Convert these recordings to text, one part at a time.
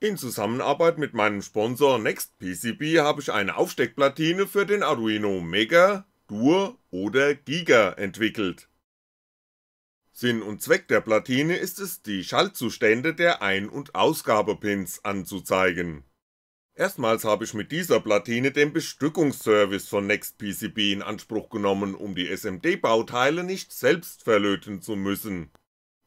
In Zusammenarbeit mit meinem Sponsor NextPCB habe ich eine Aufsteckplatine für den Arduino Mega, Dur oder Giga entwickelt. Sinn und Zweck der Platine ist es, die Schaltzustände der Ein- und Ausgabepins anzuzeigen. Erstmals habe ich mit dieser Platine den Bestückungsservice von NextPCB in Anspruch genommen, um die SMD-Bauteile nicht selbst verlöten zu müssen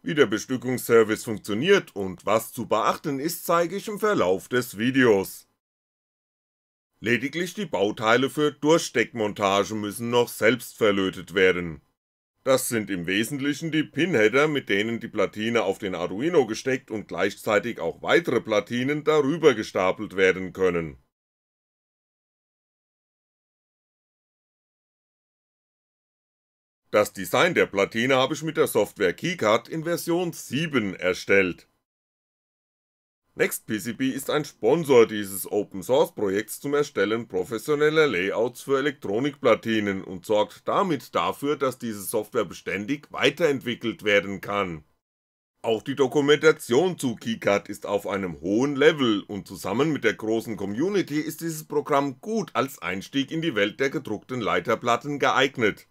wie der Bestückungsservice funktioniert und was zu beachten ist, zeige ich im Verlauf des Videos. Lediglich die Bauteile für Durchsteckmontage müssen noch selbst verlötet werden. Das sind im Wesentlichen die Pinheader, mit denen die Platine auf den Arduino gesteckt und gleichzeitig auch weitere Platinen darüber gestapelt werden können Das Design der Platine habe ich mit der Software Keycard in Version 7 erstellt. NextPCB ist ein Sponsor dieses Open-Source-Projekts zum Erstellen professioneller Layouts für Elektronikplatinen und sorgt damit dafür, dass diese Software beständig weiterentwickelt werden kann. Auch die Dokumentation zu Keycard ist auf einem hohen Level und zusammen mit der großen Community ist dieses Programm gut als Einstieg in die Welt der gedruckten Leiterplatten geeignet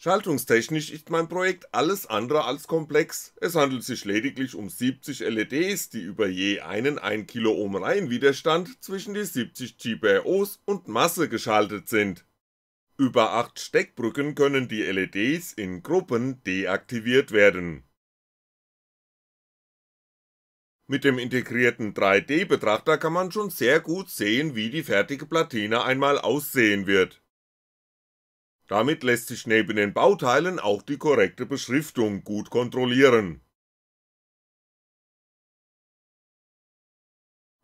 Schaltungstechnisch ist mein Projekt alles andere als komplex, es handelt sich lediglich um 70 LEDs, die über je einen 1 Kiloohm Reihenwiderstand zwischen die 70 GPROs und Masse geschaltet sind. Über 8 Steckbrücken können die LEDs in Gruppen deaktiviert werden. Mit dem integrierten 3D-Betrachter kann man schon sehr gut sehen, wie die fertige Platine einmal aussehen wird damit lässt sich neben den Bauteilen auch die korrekte Beschriftung gut kontrollieren.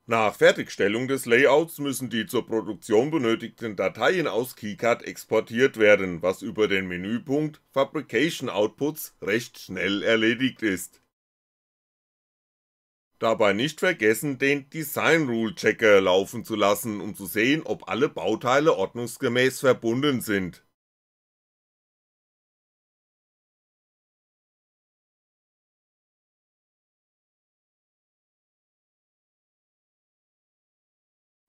Nach Fertigstellung des Layouts müssen die zur Produktion benötigten Dateien aus Keycard exportiert werden, was über den Menüpunkt Fabrication Outputs recht schnell erledigt ist. Dabei nicht vergessen, den Design Rule Checker laufen zu lassen, um zu sehen, ob alle Bauteile ordnungsgemäß verbunden sind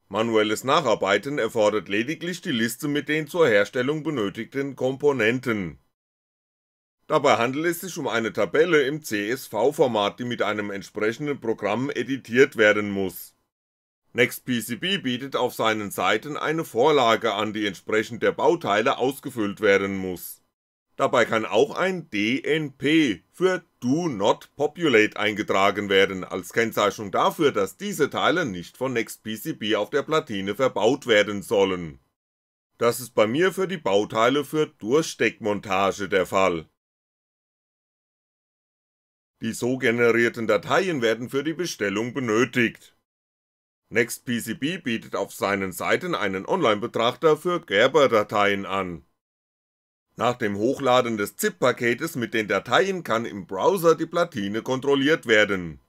Manuelles Nacharbeiten erfordert lediglich die Liste mit den zur Herstellung benötigten Komponenten. Dabei handelt es sich um eine Tabelle im CSV-Format, die mit einem entsprechenden Programm editiert werden muss. NextPCB bietet auf seinen Seiten eine Vorlage an, die entsprechend der Bauteile ausgefüllt werden muss Dabei kann auch ein DNP für Do Not Populate eingetragen werden, als Kennzeichnung dafür, dass diese Teile nicht von NextPCB auf der Platine verbaut werden sollen. Das ist bei mir für die Bauteile für Durchsteckmontage der Fall. Die so generierten Dateien werden für die Bestellung benötigt. NextPCB bietet auf seinen Seiten einen Online-Betrachter für Gerber-Dateien an nach dem Hochladen des ZIP-Paketes mit den Dateien kann im Browser die Platine kontrolliert werden.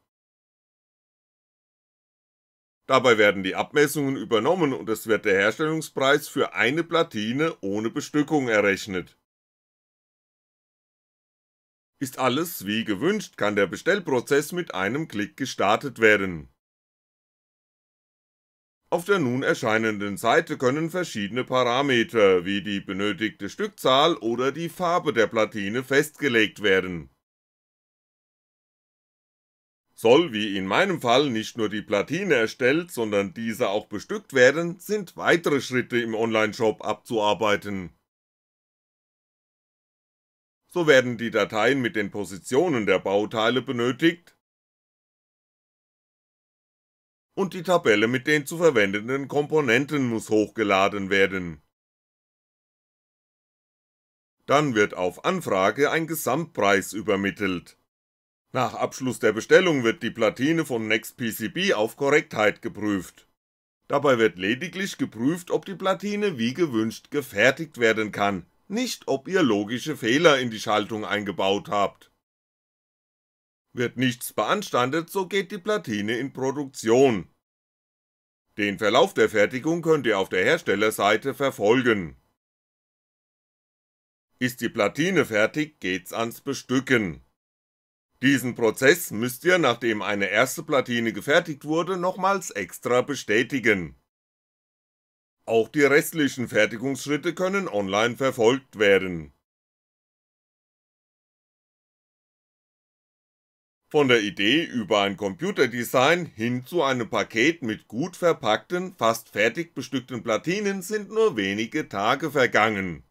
Dabei werden die Abmessungen übernommen und es wird der Herstellungspreis für eine Platine ohne Bestückung errechnet. Ist alles wie gewünscht, kann der Bestellprozess mit einem Klick gestartet werden auf der nun erscheinenden Seite können verschiedene Parameter wie die benötigte Stückzahl oder die Farbe der Platine festgelegt werden. Soll wie in meinem Fall nicht nur die Platine erstellt, sondern diese auch bestückt werden, sind weitere Schritte im Onlineshop abzuarbeiten. So werden die Dateien mit den Positionen der Bauteile benötigt, und die Tabelle mit den zu verwendenden Komponenten muss hochgeladen werden. Dann wird auf Anfrage ein Gesamtpreis übermittelt. Nach Abschluss der Bestellung wird die Platine von NextPCB auf Korrektheit geprüft. Dabei wird lediglich geprüft, ob die Platine wie gewünscht gefertigt werden kann, nicht ob ihr logische Fehler in die Schaltung eingebaut habt wird nichts beanstandet, so geht die Platine in Produktion. Den Verlauf der Fertigung könnt ihr auf der Herstellerseite verfolgen. Ist die Platine fertig, geht's ans Bestücken. Diesen Prozess müsst ihr, nachdem eine erste Platine gefertigt wurde, nochmals extra bestätigen. Auch die restlichen Fertigungsschritte können online verfolgt werden Von der Idee über ein Computerdesign hin zu einem Paket mit gut verpackten, fast fertig bestückten Platinen sind nur wenige Tage vergangen.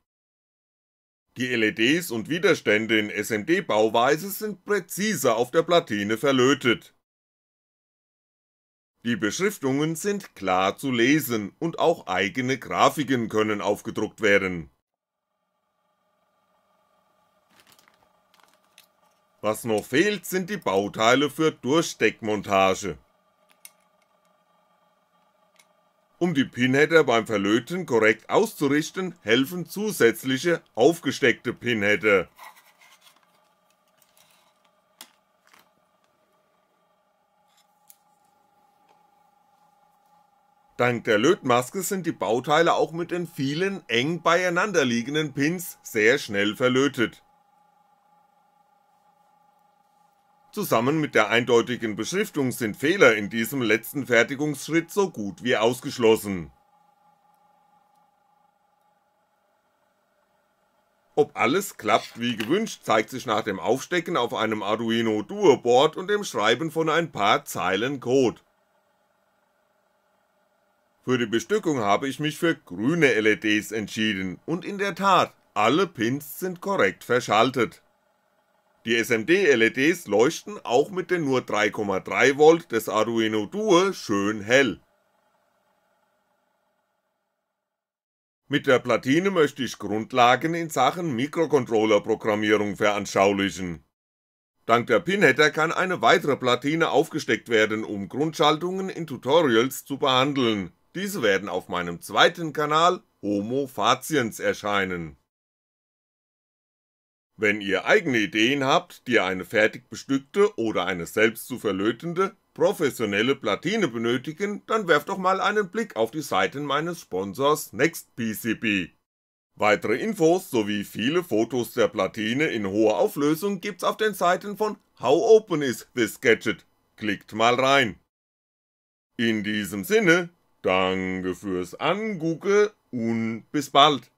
Die LEDs und Widerstände in SMD-Bauweise sind präzise auf der Platine verlötet. Die Beschriftungen sind klar zu lesen und auch eigene Grafiken können aufgedruckt werden Was noch fehlt, sind die Bauteile für Durchsteckmontage. Um die Pinheader beim Verlöten korrekt auszurichten, helfen zusätzliche aufgesteckte Pinheader. Dank der Lötmaske sind die Bauteile auch mit den vielen eng beieinander liegenden Pins sehr schnell verlötet. Zusammen mit der eindeutigen Beschriftung sind Fehler in diesem letzten Fertigungsschritt so gut wie ausgeschlossen. Ob alles klappt wie gewünscht, zeigt sich nach dem Aufstecken auf einem Arduino Duo Board und dem Schreiben von ein paar Zeilen Code. Für die Bestückung habe ich mich für grüne LEDs entschieden und in der Tat, alle Pins sind korrekt verschaltet. Die SMD-LEDs leuchten auch mit den nur 3,3V des Arduino Duo schön hell. Mit der Platine möchte ich Grundlagen in Sachen Mikrocontroller-Programmierung veranschaulichen. Dank der Pinheader kann eine weitere Platine aufgesteckt werden, um Grundschaltungen in Tutorials zu behandeln, diese werden auf meinem zweiten Kanal Homo Faciens erscheinen wenn ihr eigene Ideen habt, die eine fertig bestückte oder eine selbst zu verlötende, professionelle Platine benötigen, dann werft doch mal einen Blick auf die Seiten meines Sponsors NextPCB. Weitere Infos sowie viele Fotos der Platine in hoher Auflösung gibt's auf den Seiten von How Open Is This Gadget? Klickt mal rein. In diesem Sinne, danke fürs Angucke und bis bald.